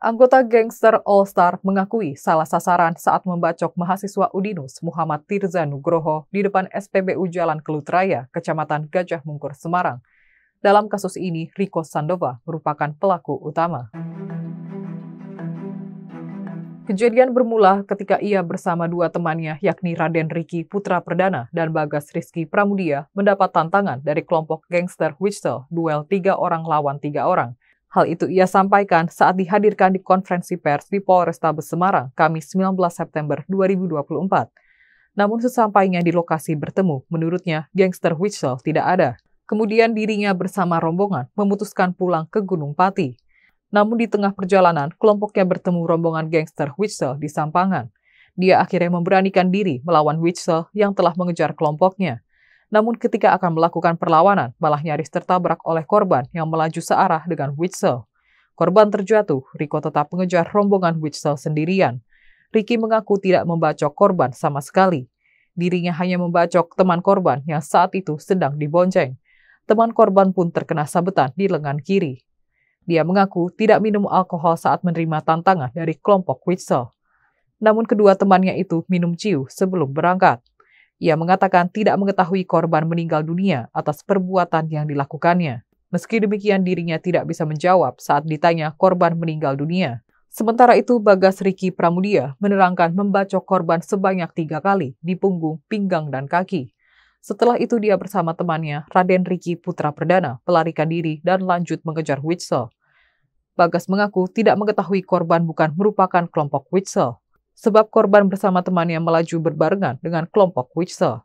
Anggota gangster All Star mengakui salah sasaran saat membacok mahasiswa Udinus Muhammad Tirza Nugroho di depan SPBU Jalan Kelutraya, Kecamatan Gajah Mungkur, Semarang. Dalam kasus ini, Riko Sandova merupakan pelaku utama. Kejadian bermula ketika ia bersama dua temannya yakni Raden Riki Putra Perdana dan Bagas Rizky Pramudia mendapat tantangan dari kelompok gangster Witzel duel tiga orang lawan tiga orang – Hal itu ia sampaikan saat dihadirkan di konferensi pers di Polrestabes Semarang, Kamis 19 September 2024. Namun sesampainya di lokasi bertemu, menurutnya gangster Witsel tidak ada. Kemudian dirinya bersama rombongan memutuskan pulang ke Gunung Pati. Namun di tengah perjalanan, kelompoknya bertemu rombongan gangster Witsel di Sampangan. Dia akhirnya memberanikan diri melawan Witsel yang telah mengejar kelompoknya. Namun ketika akan melakukan perlawanan, malah nyaris tertabrak oleh korban yang melaju searah dengan Witzel. Korban terjatuh, Riko tetap mengejar rombongan Witzel sendirian. Ricky mengaku tidak membacok korban sama sekali. Dirinya hanya membacok teman korban yang saat itu sedang dibonceng. Teman korban pun terkena sabetan di lengan kiri. Dia mengaku tidak minum alkohol saat menerima tantangan dari kelompok Witzel. Namun kedua temannya itu minum ciu sebelum berangkat. Ia mengatakan tidak mengetahui korban meninggal dunia atas perbuatan yang dilakukannya. Meski demikian, dirinya tidak bisa menjawab saat ditanya korban meninggal dunia. Sementara itu, Bagas Riki Pramudia menerangkan membacok korban sebanyak tiga kali di punggung, pinggang, dan kaki. Setelah itu dia bersama temannya, Raden Riki Putra Perdana, pelarikan diri dan lanjut mengejar Witsel. Bagas mengaku tidak mengetahui korban bukan merupakan kelompok Witsel sebab korban bersama temannya melaju berbarengan dengan kelompok witcher.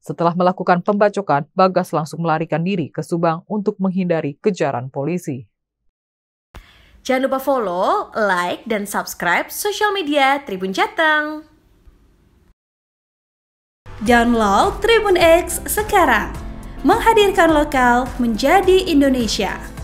Setelah melakukan pembacokan, Bagas langsung melarikan diri ke Subang untuk menghindari kejaran polisi. Jangan lupa follow, like, dan subscribe sosial media Tribun Jateng. Download Tribun X sekarang. Menghadirkan lokal menjadi Indonesia.